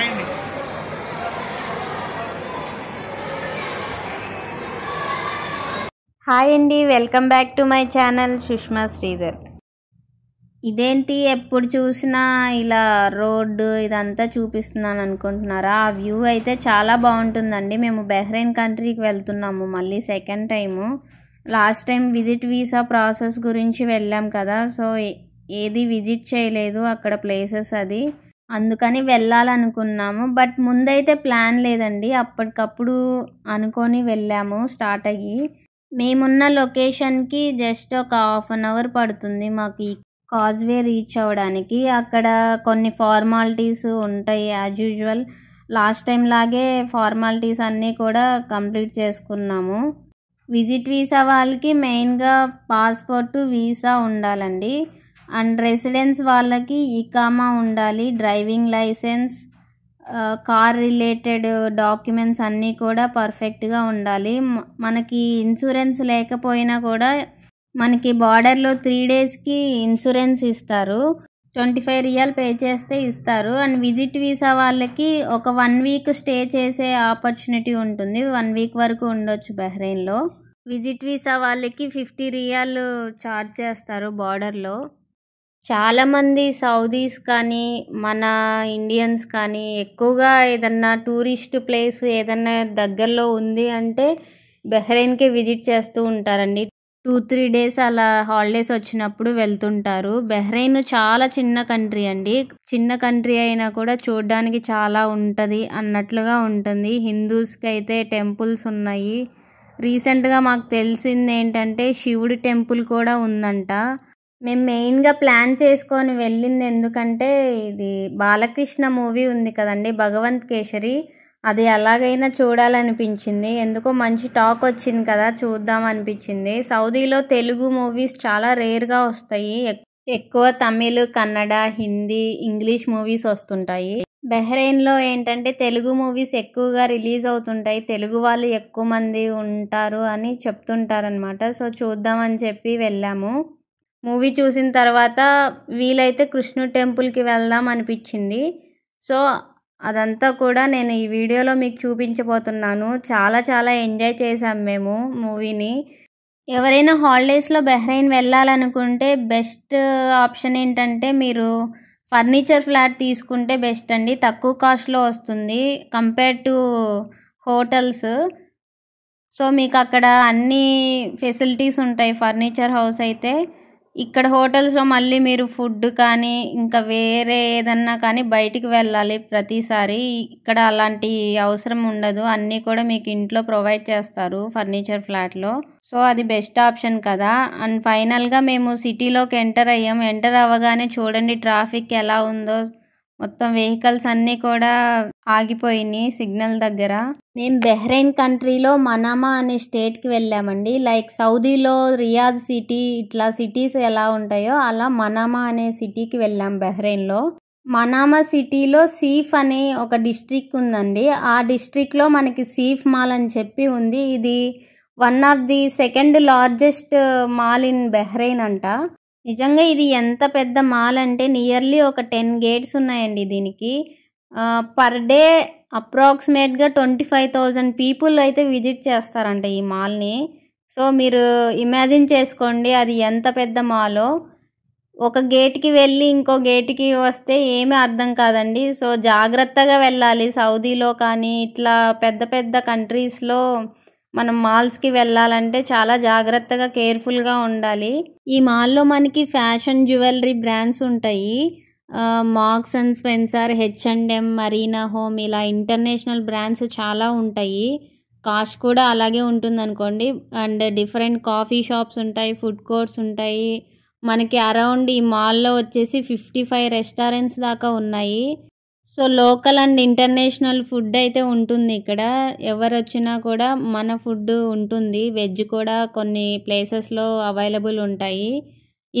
రాయండి హాయ్ అండి welcome back to my channel Sushma Sridhar ఇదేంటి ఎప్పుడు చూసినా ఇలా రోడ్డు ఇదంతా చూపిస్తున్నాను అనుకుంటున్నారా ఆ వ్యూ అయితే చాలా బాగుంటుందండి మేము బెహ్రెయిన్ కంట్రీకి వెళ్తున్నాము మళ్ళీ second time last time visit visa process గురించి వెళ్ళాం కదా సో ఏది విజిట్ చేయలేదు అక్కడ ప్లేసెస్ అది అందుకని వెళ్ళాలనుకున్నాము బట్ ముందైతే ప్లాన్ లేదండి అప్పటికప్పుడు అనుకొని వెళ్ళాము స్టార్ట్ అయ్యి మేమున్న లొకేషన్కి జస్ట్ ఒక హాఫ్ అన్ అవర్ పడుతుంది మాకు ఈ కాజ్వే రీచ్ అవ్వడానికి అక్కడ కొన్ని ఫార్మాలిటీస్ ఉంటాయి యాజ్ యూజువల్ లాస్ట్ టైం లాగే ఫార్మాలిటీస్ అన్నీ కూడా కంప్లీట్ చేసుకున్నాము విజిట్ వీసా వాళ్ళకి మెయిన్గా పాస్పోర్టు వీసా ఉండాలండి అండ్ రెసిడెన్స్ వాళ్ళకి కామా ఉండాలి driving licence car related documents అన్నీ కూడా పర్ఫెక్ట్గా ఉండాలి మనకి ఇన్సూరెన్స్ లేకపోయినా కూడా మనకి బార్డర్లో త్రీ డేస్కి ఇన్సూరెన్స్ ఇస్తారు ట్వంటీ ఫైవ్ రియల్ పే చేస్తే ఇస్తారు అండ్ విజిట్ వీసా వాళ్ళకి ఒక వన్ వీక్ స్టే చేసే ఆపర్చునిటీ ఉంటుంది వన్ వీక్ వరకు ఉండొచ్చు బహ్రెయిన్లో విజిట్ వీసా వాళ్ళకి ఫిఫ్టీ రియాల్ చార్జ్ చేస్తారు బార్డర్లో చాలామంది సౌదీస్ కానీ మన ఇండియన్స్ కానీ ఎక్కువగా ఏదన్నా టూరిస్ట్ ప్లేస్ ఏదన్నా దగ్గరలో ఉంది అంటే బెహ్రెయిన్కే విజిట్ చేస్తూ ఉంటారండి టూ త్రీ డేస్ అలా హాలిడేస్ వచ్చినప్పుడు వెళ్తుంటారు బెహ్రెయిన్ చాలా చిన్న కంట్రీ అండి చిన్న కంట్రీ అయినా కూడా చూడడానికి చాలా ఉంటుంది అన్నట్లుగా ఉంటుంది హిందూస్కి అయితే టెంపుల్స్ ఉన్నాయి రీసెంట్గా మాకు తెలిసింది ఏంటంటే శివుడి టెంపుల్ కూడా ఉందంట మేము మెయిన్గా ప్లాన్ చేసుకొని వెళ్ళింది ఎందుకంటే ఇది బాలకృష్ణ మూవీ ఉంది కదండి భగవంత్ కేసరి అది ఎలాగైనా చూడాలనిపించింది ఎందుకో మంచి టాక్ వచ్చింది కదా చూద్దాం అనిపించింది సౌదీలో తెలుగు మూవీస్ చాలా రేర్గా వస్తాయి ఎక్కువ తమిళ్ కన్నడ హిందీ ఇంగ్లీష్ మూవీస్ వస్తుంటాయి బెహ్రెయిన్లో ఏంటంటే తెలుగు మూవీస్ ఎక్కువగా రిలీజ్ అవుతుంటాయి తెలుగు వాళ్ళు ఎక్కువ మంది ఉంటారు అని చెప్తుంటారనమాట సో చూద్దామని చెప్పి వెళ్ళాము మూవీ చూసిన తర్వాత వీలైతే కృష్ణు టెంపుల్కి వెళ్దాం అనిపించింది సో అదంతా కూడా నేను ఈ వీడియోలో మీకు చూపించబోతున్నాను చాలా చాలా ఎంజాయ్ చేసాం మేము మూవీని ఎవరైనా హాలిడేస్లో బెహ్రెయిన్ వెళ్ళాలనుకుంటే బెస్ట్ ఆప్షన్ ఏంటంటే మీరు ఫర్నిచర్ ఫ్లాట్ తీసుకుంటే బెస్ట్ అండి తక్కువ కాస్ట్లో వస్తుంది కంపేర్ టు హోటల్స్ సో మీకు అక్కడ అన్ని ఫెసిలిటీస్ ఉంటాయి ఫర్నిచర్ హౌస్ అయితే ఇక్కడ హోటల్స్లో మళ్ళీ మీరు ఫుడ్ కానీ ఇంకా వేరే ఏదన్నా కానీ బయటికి వెళ్ళాలి ప్రతిసారి ఇక్కడ అలాంటి అవసరం ఉండదు అన్నీ కూడా మీకు ఇంట్లో ప్రొవైడ్ చేస్తారు ఫర్నిచర్ ఫ్లాట్లో సో అది బెస్ట్ ఆప్షన్ కదా అండ్ ఫైనల్గా మేము సిటీలోకి ఎంటర్ అయ్యాం ఎంటర్ అవ్వగానే చూడండి ట్రాఫిక్ ఎలా ఉందో మొత్తం వెహికల్స్ అన్నీ కూడా ఆగిపోయినాయి సిగ్నల్ దగ్గర మేము బెహ్రెయిన్ కంట్రీలో మనామా అనే స్టేట్కి వెళ్ళామండి లైక్ సౌదీలో రియాద్ సిటీ ఇట్లా సిటీస్ ఎలా ఉంటాయో అలా మనామా అనే సిటీకి వెళ్ళాం బెహ్రెయిన్లో మనామా సిటీలో సీఫ్ అనే ఒక డిస్ట్రిక్ట్ ఉందండి ఆ డిస్ట్రిక్ట్లో మనకి సీఫ్ మాల్ అని చెప్పి ఉంది ఇది one of the second largest mall in Bahrain అంట నిజంగా ఇది ఎంత పెద్ద మాల్ అంటే నియర్లీ ఒక టెన్ గేట్స్ ఉన్నాయండి దీనికి పర్ డే అప్రాక్సిమేట్గా ట్వంటీ ఫైవ్ థౌజండ్ పీపుల్ అయితే విజిట్ చేస్తారంట ఈ మాల్ని సో మీరు ఇమాజిన్ చేసుకోండి అది ఎంత పెద్ద మాలో ఒక గేట్కి వెళ్ళి ఇంకో గేట్కి వస్తే ఏమీ అర్థం కాదండి సో జాగ్రత్తగా వెళ్ళాలి సౌదీలో కానీ ఇట్లా పెద్ద పెద్ద కంట్రీస్లో మనం మాల్స్కి వెళ్ళాలంటే చాలా జాగ్రత్తగా కేర్ఫుల్గా ఉండాలి ఈ మాల్లో మనకి ఫ్యాషన్ జ్యువెలరీ బ్రాండ్స్ ఉంటాయి Marks and Spencer H and M Marina Home ఇలా ఇంటర్నేషనల్ బ్రాండ్స్ చాలా ఉంటాయి కాస్ట్ కూడా అలాగే ఉంటుంది అనుకోండి అండ్ డిఫరెంట్ కాఫీ షాప్స్ ఉంటాయి ఫుడ్ కోర్ట్స్ ఉంటాయి మనకి అరౌండ్ ఈ మాల్లో వచ్చేసి ఫిఫ్టీ ఫైవ్ రెస్టారెంట్స్ దాకా ఉన్నాయి so local and international food అయితే ఉంటుంది ఇక్కడ ఎవరు వచ్చినా కూడా మన ఫుడ్ ఉంటుంది వెజ్ కూడా కొన్ని ప్లేసెస్లో అవైలబుల్ ఉంటాయి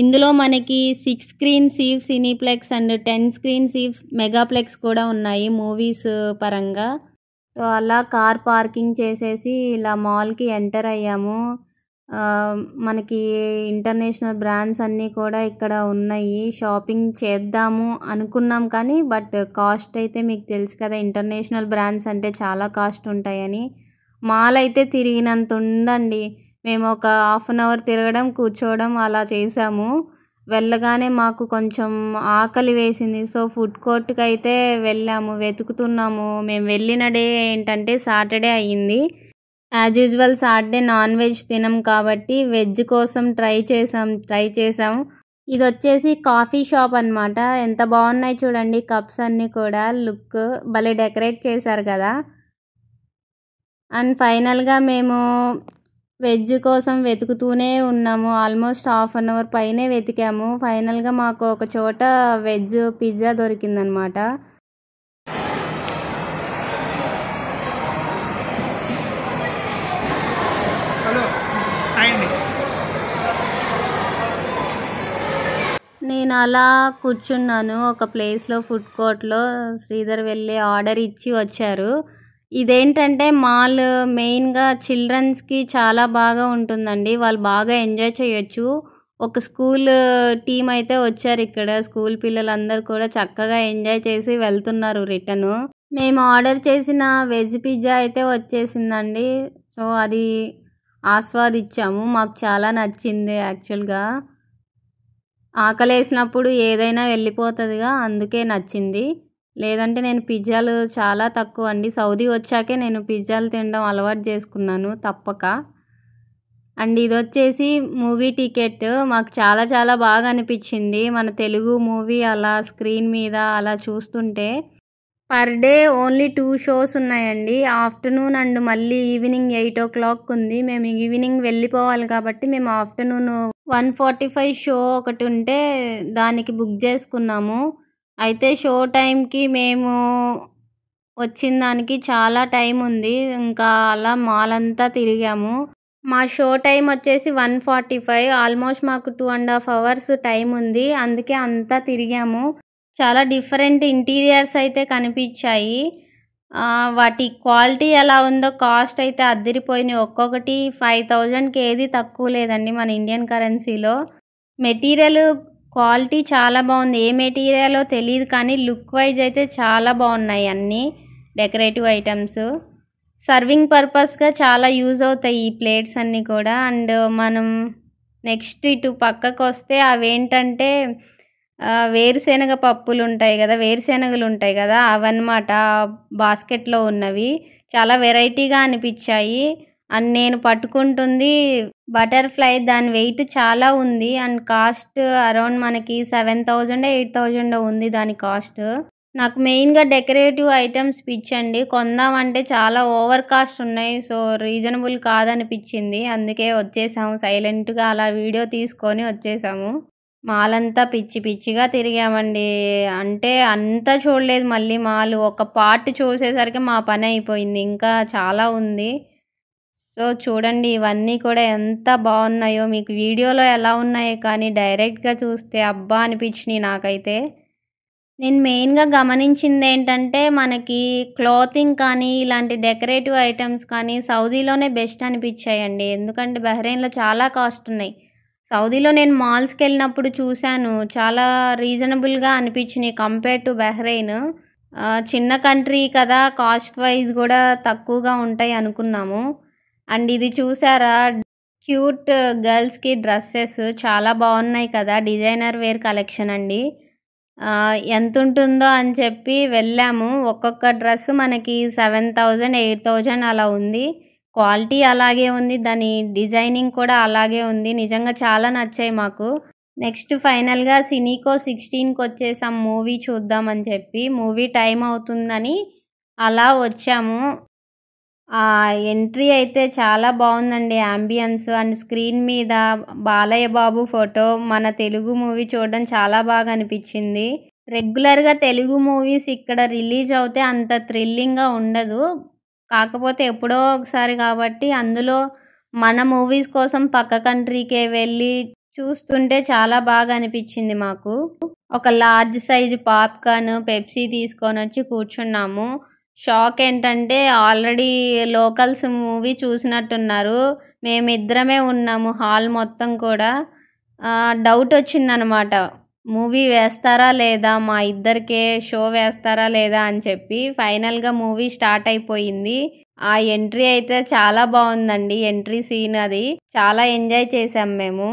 ఇందులో మనకి సిక్స్ స్క్రీన్ సీవ్స్ సినీప్లెక్స్ అండ్ టెన్ స్క్రీన్ సీవ్స్ మెగాప్లెక్స్ కూడా ఉన్నాయి మూవీస్ పరంగా సో అలా కార్ పార్కింగ్ చేసేసి ఇలా మాల్కి ఎంటర్ అయ్యాము మనకి ఇంటర్నేషనల్ బ్రాండ్స్ అన్నీ కూడా ఇక్కడ ఉన్నాయి షాపింగ్ చేద్దాము అనుకున్నాం కానీ బట్ కాస్ట్ అయితే మీకు తెలుసు కదా ఇంటర్నేషనల్ బ్రాండ్స్ అంటే చాలా కాస్ట్ ఉంటాయని మాల్ అయితే తిరిగినంత ఉందండి మేము ఒక హాఫ్ అన్ అవర్ తిరగడం కూర్చోవడం అలా చేసాము వెళ్ళగానే మాకు కొంచెం ఆకలి వేసింది సో ఫుడ్ కోర్ట్కి అయితే వెళ్ళాము వెతుకుతున్నాము మేము వెళ్ళిన డే ఏంటంటే సాటర్డే అయ్యింది as usual Saturday non veg తినం కాబట్టి వెజ్ కోసం ట్రై చేసాం ట్రై చేసాం ఇది వచ్చేసి కాఫీ షాప్ అనమాట ఎంత బాగున్నాయి చూడండి కప్స్ అన్నీ కూడా లుక్ భలే డెకరేట్ చేశారు కదా అండ్ ఫైనల్గా మేము వెజ్ కోసం వెతుకుతూనే ఉన్నాము ఆల్మోస్ట్ హాఫ్ అన్ అవర్ పైనే వెతికాము ఫైనల్గా మాకు ఒక చోట వెజ్ పిజ్జా దొరికిందనమాట నేను అలా కూర్చున్నాను ఒక ప్లేస్లో ఫుడ్ కోర్ట్లో శ్రీధర్ వెళ్ళి ఆర్డర్ ఇచ్చి వచ్చారు ఇదేంటంటే మాల్ మెయిన్గా చిల్డ్రన్స్కి చాలా బాగా ఉంటుందండి వాళ్ళు బాగా ఎంజాయ్ చేయొచ్చు ఒక స్కూల్ టీం అయితే వచ్చారు ఇక్కడ స్కూల్ పిల్లలందరూ కూడా చక్కగా ఎంజాయ్ చేసి వెళ్తున్నారు రిటర్న్ మేము ఆర్డర్ చేసిన వెజ్ పిజ్జా అయితే వచ్చేసిందండి సో అది ఆస్వాదించాము మాకు చాలా నచ్చింది యాక్చువల్గా ఆకలేసినప్పుడు ఏదైనా వెళ్ళిపోతుందిగా అందుకే నచ్చింది లేదంటే నేను పిజ్జాలు చాలా తక్కువ అండి సౌదీ వచ్చాకే నేను పిజ్జాలు తినడం అలవాటు చేసుకున్నాను తప్పక అండ్ ఇది వచ్చేసి మూవీ టికెట్ మాకు చాలా చాలా బాగా అనిపించింది మన తెలుగు మూవీ అలా స్క్రీన్ మీద అలా చూస్తుంటే per day only two shows ఉన్నాయండి ఆఫ్టర్నూన్ అండ్ మళ్ళీ ఈవినింగ్ ఎయిట్ ఓ క్లాక్ ఉంది మేము ఈవినింగ్ వెళ్ళిపోవాలి కాబట్టి మేము afternoon one forty five show ఒకటి ఉంటే దానికి బుక్ చేసుకున్నాము అయితే షో టైంకి మేము వచ్చిన దానికి చాలా టైం ఉంది ఇంకా అలా మాల్ అంతా తిరిగాము మా షో టైం వచ్చేసి వన్ ఫార్టీ ఫైవ్ ఆల్మోస్ట్ మాకు two and half hours time ఉంది అందుకే అంతా తిరిగాము చాలా డిఫరెంట్ ఇంటీరియర్స్ అయితే కనిపించాయి వాటి క్వాలిటీ ఎలా ఉందో కాస్ట్ అయితే అద్దరిపోయినాయి ఒక్కొక్కటి ఫైవ్ థౌజండ్కి ఏది తక్కువ లేదండి మన ఇండియన్ కరెన్సీలో మెటీరియల్ క్వాలిటీ చాలా బాగుంది ఏ మెటీరియలో తెలియదు కానీ లుక్ వైజ్ అయితే చాలా బాగున్నాయి అన్నీ డెకరేటివ్ ఐటమ్స్ సర్వింగ్ పర్పస్గా చాలా యూజ్ అవుతాయి ఈ ప్లేట్స్ అన్నీ కూడా అండ్ మనం నెక్స్ట్ ఇటు పక్కకు వస్తే అవేంటంటే వేరుశెనగ పప్పులు ఉంటాయి కదా వేరుశెనగలు ఉంటాయి కదా అవన్నమాట బాస్కెట్లో ఉన్నవి చాలా వెరైటీగా అనిపించాయి అండ్ నేను పట్టుకుంటుంది బటర్ఫ్లై దాని వెయిట్ చాలా ఉంది అండ్ కాస్ట్ అరౌండ్ మనకి సెవెన్ థౌజండ్ ఎయిట్ థౌజండ్ ఉంది దాని కాస్ట్ నాకు మెయిన్గా డెకరేటివ్ ఐటమ్స్ పిచ్చండి కొందామంటే చాలా ఓవర్ కాస్ట్ ఉన్నాయి సో రీజనబుల్ కాదనిపించింది అందుకే వచ్చేసాము సైలెంట్గా అలా వీడియో తీసుకొని వచ్చేసాము మాలంతా పిచ్చి పిచ్చిగా తిరిగామండి అంటే అంత చూడలేదు మళ్ళీ మాలు ఒక పార్ట్ చూసేసరికి మా పని అయిపోయింది ఇంకా చాలా ఉంది సో చూడండి ఇవన్నీ కూడా ఎంత బాగున్నాయో మీకు వీడియోలో ఎలా ఉన్నాయో కానీ డైరెక్ట్గా చూస్తే అబ్బా అనిపించినాయి నాకైతే నేను మెయిన్గా గమనించింది ఏంటంటే మనకి క్లాతింగ్ కానీ ఇలాంటి డెకరేటివ్ ఐటమ్స్ కానీ సౌదీలోనే బెస్ట్ అనిపించాయండి ఎందుకంటే బహ్రెయిన్లో చాలా కాస్ట్ ఉన్నాయి సౌదీలో నేను మాల్స్కి వెళ్ళినప్పుడు చూశాను చాలా రీజనబుల్గా అనిపించినాయి కంపేర్ టు బహ్రెయిన్ చిన్న కంట్రీ కదా కాస్ట్ వైజ్ కూడా తక్కువగా ఉంటాయి అనుకున్నాము అండ్ ఇది చూసారా క్యూట్ గర్ల్స్కి డ్రెస్సెస్ చాలా బాగున్నాయి కదా డిజైనర్ వేర్ కలెక్షన్ అండి ఎంత ఉంటుందో అని చెప్పి వెళ్ళాము ఒక్కొక్క డ్రెస్ మనకి సెవెన్ థౌజండ్ ఎయిట్ థౌజండ్ అలా ఉంది క్వాలిటీ అలాగే ఉంది దాని డిజైనింగ్ కూడా అలాగే ఉంది నిజంగా చాలా నచ్చాయి మాకు నెక్స్ట్ ఫైనల్గా సినీకో సిక్స్టీన్కి వచ్చేసాం మూవీ చూద్దామని చెప్పి మూవీ టైం అవుతుందని అలా వచ్చాము ఆ ఎంట్రీ అయితే చాలా బాగుందండి అంబియన్స్ అండ్ స్క్రీన్ మీద బాలయ్య బాబు ఫోటో మన తెలుగు మూవీ చూడడం చాలా బాగా అనిపించింది రెగ్యులర్గా తెలుగు మూవీస్ ఇక్కడ రిలీజ్ అవుతే అంత థ్రిల్లింగ్గా ఉండదు కాకపోతే ఎప్పుడో ఒకసారి కాబట్టి అందులో మన మూవీస్ కోసం పక్క కంట్రీకే వెళ్ళి చూస్తుంటే చాలా బాగా అనిపించింది మాకు ఒక లార్జ్ సైజు పాప్కార్న్ పెప్సీ తీసుకొని వచ్చి కూర్చున్నాము షాక్ ఏంటంటే ఆల్రెడీ లోకల్స్ మూవీ చూసినట్టున్నారు మేమిద్దరమే ఉన్నాము హాల్ మొత్తం కూడా డౌట్ వచ్చిందనమాట మూవీ వేస్తారా లేదా మా ఇద్దరికే షో వేస్తారా లేదా అని చెప్పి ఫైనల్గా మూవీ స్టార్ట్ అయిపోయింది ఆ ఎంట్రీ అయితే చాలా బాగుందండి ఎంట్రీ సీన్ అది చాలా ఎంజాయ్ చేసాం మేము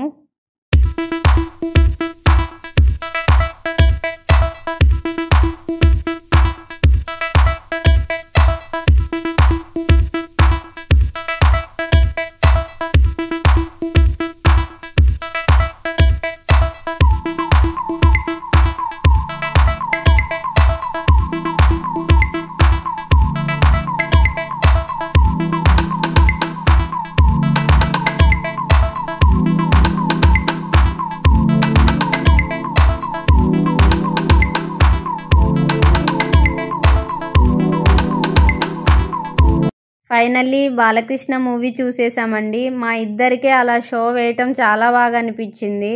బాలకృష్ణ మూవీ చూసేసామండి మా ఇద్దరికే అలా షో వేయటం చాలా బాగా అనిపించింది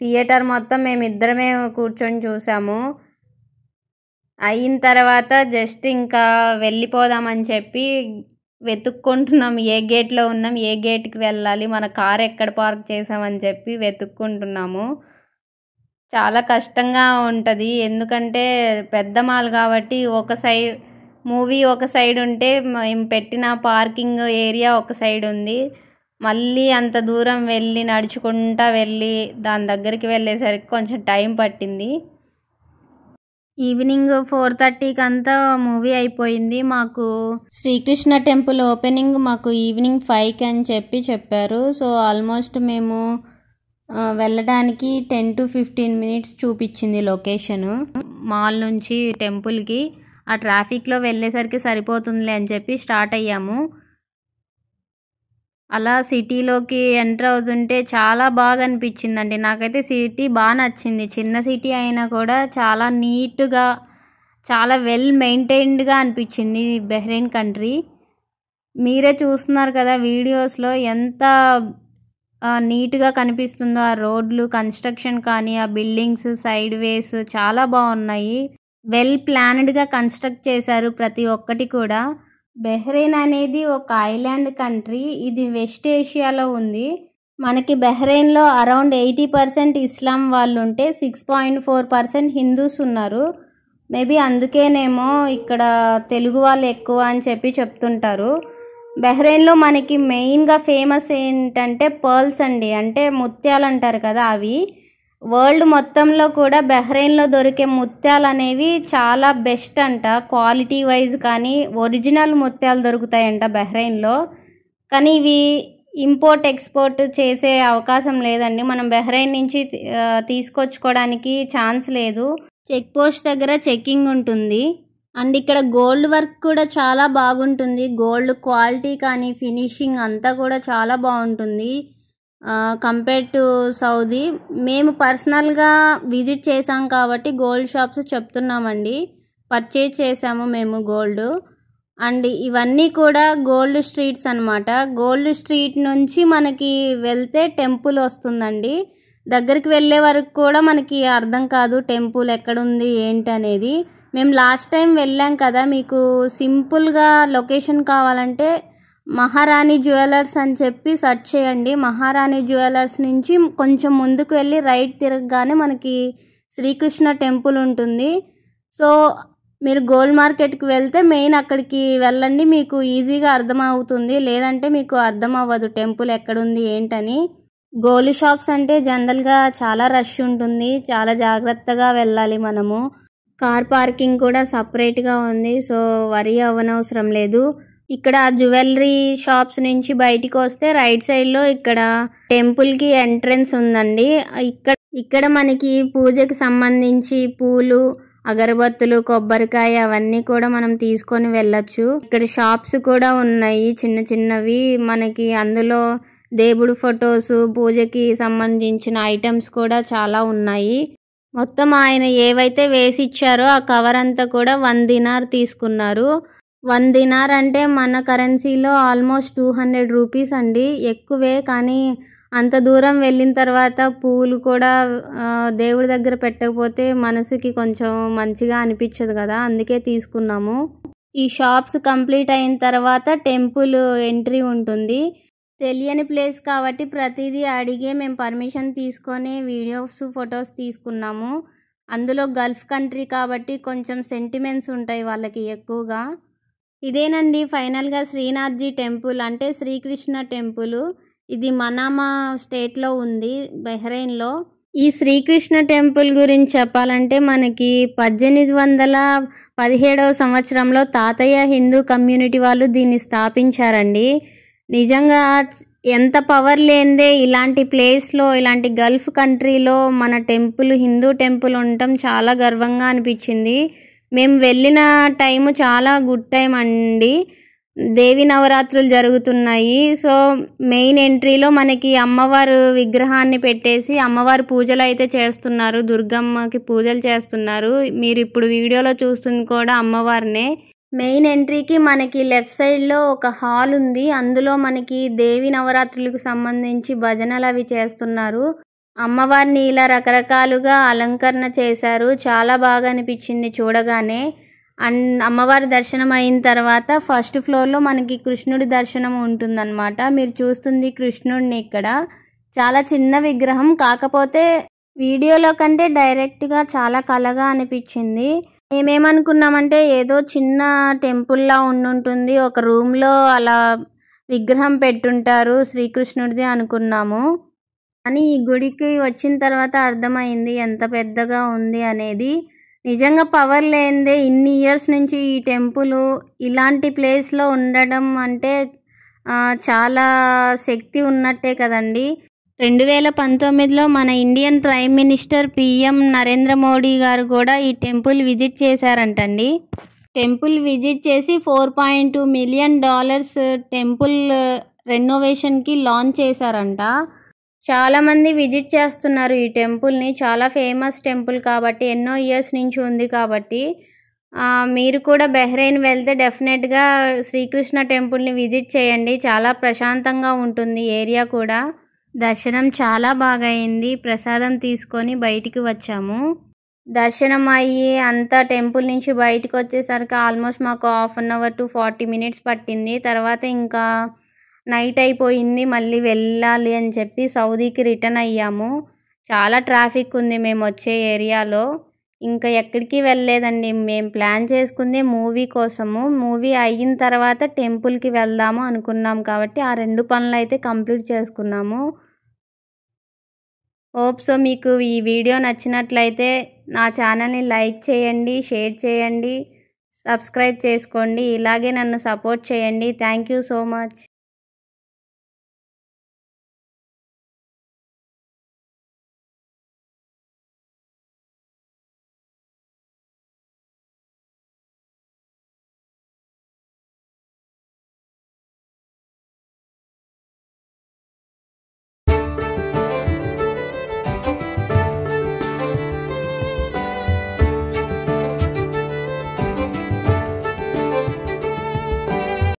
థియేటర్ మొత్తం మేమిద్దరమే కూర్చొని చూసాము అయిన తర్వాత జస్ట్ ఇంకా వెళ్ళిపోదామని చెప్పి వెతుక్కుంటున్నాం ఏ గేట్లో ఉన్నాం ఏ గేట్కి వెళ్ళాలి మన కార్ ఎక్కడ పార్క్ చేసామని చెప్పి వెతుక్కుంటున్నాము చాలా కష్టంగా ఉంటుంది ఎందుకంటే పెద్ద మాల్ కాబట్టి ఒక సైడ్ మూవీ ఒక సైడ్ ఉంటే మేము పెట్టిన పార్కింగ్ ఏరియా ఒక సైడ్ ఉంది మళ్ళీ అంత దూరం వెళ్ళి నడుచుకుంటా వెళ్ళి దాని దగ్గరికి వెళ్ళేసరికి కొంచెం టైం పట్టింది ఈవినింగ్ ఫోర్ థర్టీకి అంతా మూవీ అయిపోయింది మాకు శ్రీకృష్ణ టెంపుల్ ఓపెనింగ్ మాకు ఈవినింగ్ ఫైవ్కి అని చెప్పి చెప్పారు సో ఆల్మోస్ట్ మేము వెళ్ళడానికి టెన్ టు ఫిఫ్టీన్ మినిట్స్ చూపించింది లొకేషను మాల్ నుంచి టెంపుల్కి ఆ ట్రాఫిక్లో వెళ్ళేసరికి సరిపోతుందిలే అని చెప్పి స్టార్ట్ అయ్యాము అలా సిటీలోకి ఎంటర్ అవుతుంటే చాలా బాగా అనిపించిందండి నాకైతే సిటీ బాగా నచ్చింది చిన్న సిటీ అయినా కూడా చాలా నీట్గా చాలా వెల్ మెయింటైన్డ్గా అనిపించింది బెహ్రెయిన్ కంట్రీ మీరే చూస్తున్నారు కదా వీడియోస్లో ఎంత నీట్గా కనిపిస్తుందో ఆ రోడ్లు కన్స్ట్రక్షన్ కానీ ఆ బిల్డింగ్స్ సైడ్ వేస్ చాలా బాగున్నాయి వెల్ ప్లాన్డ్గా కన్స్ట్రక్ట్ చేశారు ప్రతి ఒక్కటి కూడా బెహ్రెయిన్ అనేది ఒక ఐలాండ్ కంట్రీ ఇది వెస్ట్ ఏషియాలో ఉంది మనకి బెహ్రెయిన్లో అరౌండ్ ఎయిటీ పర్సెంట్ ఇస్లాం వాళ్ళు ఉంటే six point four percent Hindus ఉన్నారు మేబీ అందుకేనేమో ఇక్కడ తెలుగు వాళ్ళు ఎక్కువ అని చెప్పి చెప్తుంటారు బెహ్రెయిన్లో మనకి మెయిన్గా ఫేమస్ ఏంటంటే పర్ల్స్ అండి అంటే ముత్యాలు అంటారు కదా అవి వరల్డ్ మొత్తంలో కూడా బహ్రెయిన్లో దొరికే ముత్యాలు అనేవి చాలా బెస్ట్ అంట క్వాలిటీ వైజ్ కానీ ఒరిజినల్ ముత్యాలు దొరుకుతాయంట బహ్రెయిన్లో కానీ ఇవి ఇంపోర్ట్ ఎక్స్పోర్ట్ చేసే అవకాశం లేదండి మనం బహ్రెయిన్ నుంచి తీసుకొచ్చుకోవడానికి ఛాన్స్ లేదు చెక్ పోస్ట్ దగ్గర చెక్కింగ్ ఉంటుంది అండ్ ఇక్కడ గోల్డ్ వర్క్ కూడా చాలా బాగుంటుంది గోల్డ్ క్వాలిటీ కానీ ఫినిషింగ్ అంతా కూడా చాలా బాగుంటుంది కంపేర్ టు సౌదీ మేము పర్సనల్గా విజిట్ చేసాం కాబట్టి గోల్డ్ షాప్స్ చెప్తున్నామండి పర్చేజ్ చేసాము మేము గోల్డ్ అండ్ ఇవన్నీ కూడా గోల్డ్ స్ట్రీట్స్ అనమాట గోల్డ్ స్ట్రీట్ నుంచి మనకి వెళ్తే టెంపుల్ వస్తుందండి దగ్గరికి వెళ్ళే వరకు కూడా మనకి అర్థం కాదు టెంపుల్ ఎక్కడుంది ఏంటనేది మేము లాస్ట్ టైం వెళ్ళాం కదా మీకు సింపుల్గా లొకేషన్ కావాలంటే మహారాణి జ్యువెలర్స్ అని చెప్పి సెర్చ్ చేయండి మహారాణి జ్యువెలర్స్ నుంచి కొంచెం ముందుకు వెళ్ళి రైట్ తిరగగానే మనకి శ్రీకృష్ణ టెంపుల్ ఉంటుంది సో మీరు గోల్డ్ మార్కెట్కి వెళ్తే మెయిన్ అక్కడికి వెళ్ళండి మీకు ఈజీగా అర్థమవుతుంది లేదంటే మీకు అర్థం అవ్వదు టెంపుల్ ఎక్కడుంది ఏంటని గోల్డ్ షాప్స్ అంటే జనరల్గా చాలా రష్ ఉంటుంది చాలా జాగ్రత్తగా వెళ్ళాలి మనము కార్ పార్కింగ్ కూడా సపరేట్గా ఉంది సో వరి అవ్వనవసరం లేదు ఇక్కడ జ్యువెలరీ షాప్స్ నుంచి బయటికి వస్తే రైట్ సైడ్ లో ఇక్కడ టెంపుల్ కి ఎంట్రన్స్ ఉందండి ఇక్కడ ఇక్కడ మనకి పూజకి సంబంధించి పూలు అగరబత్తులు కొబ్బరికాయ అవన్నీ కూడా మనం తీసుకొని వెళ్ళచ్చు ఇక్కడ షాప్స్ కూడా ఉన్నాయి చిన్న చిన్నవి మనకి అందులో దేవుడు ఫొటోస్ పూజకి సంబంధించిన ఐటమ్స్ కూడా చాలా ఉన్నాయి మొత్తం ఆయన ఏవైతే వేసి ఇచ్చారో ఆ కవర్ అంతా కూడా వన్ దినార్ తీసుకున్నారు వన్ దినార్ అంటే మన కరెన్సీలో ఆల్మోస్ట్ టూ హండ్రెడ్ రూపీస్ అండి ఎక్కువే కానీ అంత దూరం వెళ్ళిన తర్వాత పూలు కూడా దేవుడి దగ్గర పెట్టకపోతే మనసుకి కొంచెం మంచిగా అనిపించదు కదా అందుకే తీసుకున్నాము ఈ షాప్స్ కంప్లీట్ అయిన తర్వాత టెంపుల్ ఎంట్రీ ఉంటుంది తెలియని ప్లేస్ కాబట్టి ప్రతిదీ అడిగే మేము పర్మిషన్ తీసుకొని వీడియోస్ ఫొటోస్ తీసుకున్నాము అందులో గల్ఫ్ కంట్రీ కాబట్టి కొంచెం సెంటిమెంట్స్ ఉంటాయి వాళ్ళకి ఎక్కువగా ఇదేనండి ఫైనల్గా శ్రీనాథ్జీ టెంపుల్ అంటే శ్రీకృష్ణ టెంపుల్ ఇది మనామా స్టేట్లో ఉంది బహ్రెయిన్లో ఈ శ్రీకృష్ణ టెంపుల్ గురించి చెప్పాలంటే మనకి పద్దెనిమిది వందల పదిహేడవ సంవత్సరంలో తాతయ్య హిందూ కమ్యూనిటీ వాళ్ళు దీన్ని స్థాపించారండి నిజంగా ఎంత పవర్ లేనిదే ఇలాంటి ప్లేస్లో ఇలాంటి గల్ఫ్ కంట్రీలో మన టెంపుల్ హిందూ టెంపుల్ ఉండటం చాలా గర్వంగా అనిపించింది మేము వెళ్ళిన టైము చాలా గుడ్ టైం అండి దేవి నవరాత్రులు జరుగుతున్నాయి సో మెయిన్ ఎంట్రీలో మనకి అమ్మవారు విగ్రహాన్ని పెట్టేసి అమ్మవారు పూజలు అయితే చేస్తున్నారు దుర్గమ్మకి పూజలు చేస్తున్నారు మీరు ఇప్పుడు వీడియోలో చూస్తుంది కూడా అమ్మవారినే మెయిన్ ఎంట్రీకి మనకి లెఫ్ట్ సైడ్లో ఒక హాల్ ఉంది అందులో మనకి దేవి నవరాత్రులకు సంబంధించి భజనలు అవి చేస్తున్నారు అమ్మవారిని ఇలా రకరకాలుగా అలంకరణ చేశారు చాలా బాగా అనిపించింది చూడగానే అండ్ అమ్మవారి దర్శనం అయిన తర్వాత ఫస్ట్ ఫ్లోర్లో మనకి కృష్ణుడి దర్శనం ఉంటుందన్నమాట మీరు చూస్తుంది కృష్ణుడిని ఇక్కడ చాలా చిన్న విగ్రహం కాకపోతే వీడియోలో కంటే డైరెక్ట్గా చాలా కలగా అనిపించింది మేమేమనుకున్నామంటే ఏదో చిన్న టెంపుల్లా ఉండుంటుంది ఒక రూమ్లో అలా విగ్రహం పెట్టుంటారు శ్రీకృష్ణుడిది అనుకున్నాము కానీ ఈ గుడికి వచ్చిన తర్వాత అర్థమైంది ఎంత పెద్దగా ఉంది అనేది నిజంగా పవర్ లేనిదే ఇన్ని ఇయర్స్ నుంచి ఈ టెంపుల్ ఇలాంటి ప్లేస్లో ఉండడం అంటే చాలా శక్తి ఉన్నట్టే కదండి రెండు వేల పంతొమ్మిదిలో మన Indian prime minister PM Narendra Modi గారు కూడా ఈ టెంపుల్ విజిట్ చేశారంటండి టెంపుల్ విజిట్ చేసి four point two million dollars temple రెనోవేషన్కి లాంచ్ చేశారంట చాలామంది విజిట్ చేస్తున్నారు ఈ టెంపుల్ని చాలా ఫేమస్ టెంపుల్ కాబట్టి ఎన్నో ఇయర్స్ నుంచి ఉంది కాబట్టి మీరు కూడా బెహ్రైన్ వెళ్తే డెఫినెట్గా శ్రీకృష్ణ టెంపుల్ని విజిట్ చేయండి చాలా ప్రశాంతంగా ఉంటుంది ఏరియా కూడా దర్శనం చాలా బాగా అయింది ప్రసాదం తీసుకొని బయటికి వచ్చాము దర్శనం అయ్యి అంతా టెంపుల్ నుంచి బయటకు వచ్చేసరికి ఆల్మోస్ట్ మాకు half an hour to forty minutes పట్టింది తర్వాత ఇంకా నైట్ అయిపోయింది మళ్ళీ వెళ్ళాలి అని చెప్పి సౌదీకి రిటర్న్ అయ్యాము చాలా ట్రాఫిక్ ఉంది మేము వచ్చే ఏరియాలో ఇంకా ఎక్కడికి వెళ్ళలేదండి మేము ప్లాన్ చేసుకుంది మూవీ కోసము మూవీ అయిన తర్వాత టెంపుల్కి వెళ్దాము అనుకున్నాం కాబట్టి ఆ రెండు పనులు అయితే కంప్లీట్ చేసుకున్నాము ఓప్సో సో మీకు ఈ వీడియో నచ్చినట్లయితే నా ఛానల్ని లైక్ చేయండి షేర్ చేయండి సబ్స్క్రైబ్ చేసుకోండి ఇలాగే నన్ను సపోర్ట్ చేయండి థ్యాంక్ యూ సో మచ్